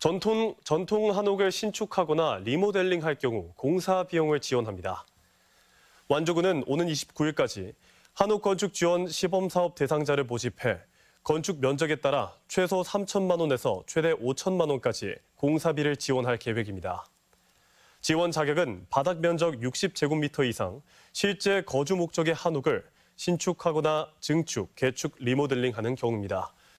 전통, 전통 한옥을 신축하거나 리모델링할 경우 공사 비용을 지원합니다. 완주군은 오는 29일까지 한옥 건축 지원 시범사업 대상자를 모집해 건축 면적에 따라 최소 3천만 원에서 최대 5천만 원까지 공사비를 지원할 계획입니다. 지원 자격은 바닥 면적 60제곱미터 이상, 실제 거주 목적의 한옥을 신축하거나 증축, 개축, 리모델링하는 경우입니다.